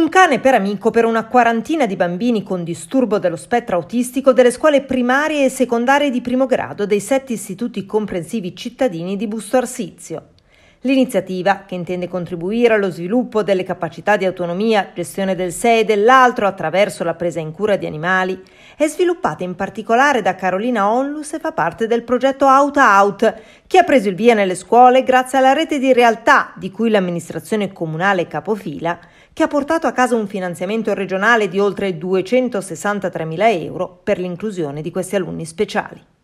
Un cane per amico per una quarantina di bambini con disturbo dello spettro autistico delle scuole primarie e secondarie di primo grado dei sette istituti comprensivi cittadini di Busto Arsizio. L'iniziativa, che intende contribuire allo sviluppo delle capacità di autonomia, gestione del sé e dell'altro attraverso la presa in cura di animali, è sviluppata in particolare da Carolina Onlus e fa parte del progetto Out Out, che ha preso il via nelle scuole grazie alla rete di realtà di cui l'amministrazione comunale capofila, che ha portato a casa un finanziamento regionale di oltre 263.000 euro per l'inclusione di questi alunni speciali.